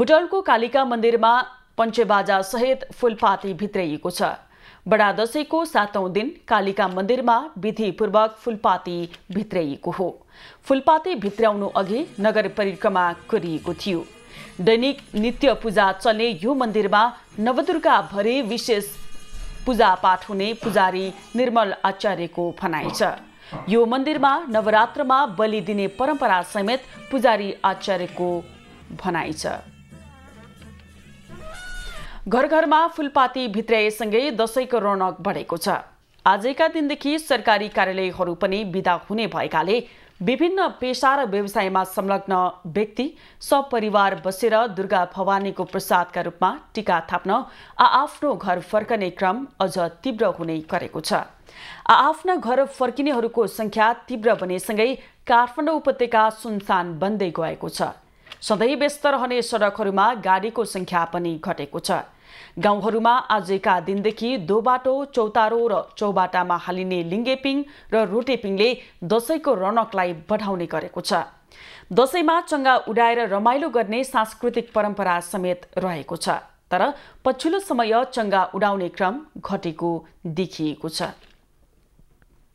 बुटलको कालिका मन्दिरमा पञ्चेबाजा सहित फुलपाती भित्रिएको छ बडा दशैको सातौं दिन कालिका मन्दिरमा विधिपूर्वक फुलपाती भित्रिएको हो फुलपाती भित्राउनु अघि नगर परिक्रमा गरिएको थियो दैनिक नित्य पूजा चल्ने यो मन्दिरमा नवदुर्गा नवदुर्गाभरि विशेष पूजापाठ हुने पुजारी निर्मल आचार्यको भनाइ छ यो मन्दिरमा नवरात्रमा बलि दिने परम्परा समेत पुजारी आचार्यको भनाइ छ घर घरमा फुलपाती भित्राएसँगै दसैँको रौनक बढेको छ आजैका दिनदेखि सरकारी कार्यालयहरू पनि विदा हुने भएकाले विभिन्न पेसा र व्यवसायमा संलग्न व्यक्ति सपरिवार बसेर दुर्गा भवानीको प्रसादका रूपमा टिका थाप्न आ आफ्नो घर फर्कने क्रम अझ तीव्र हुने गरेको छ आफ्ना घर फर्किनेहरूको संख्या तीव्र बनेसँगै काठमाडौँ उपत्यका सुनसान बन्दै गएको छ सधैँ व्यस्त रहने सडकहरूमा गाडीको संख्या पनि घटेको छ गाउँहरूमा आजका दिनदेखि दोबाटो चौतारो र चौबाटामा हालिने लिङ्गेपिङ र रोटेपिङले दसैँको रौनकलाई बढाउने गरेको छ दसैँमा चङ्गा उडाएर रमाइलो गर्ने सांस्कृतिक परम्परा समेत रहेको छ तर पछिल्लो समय चङ्गा उडाउने क्रम घटेको देखिएको छ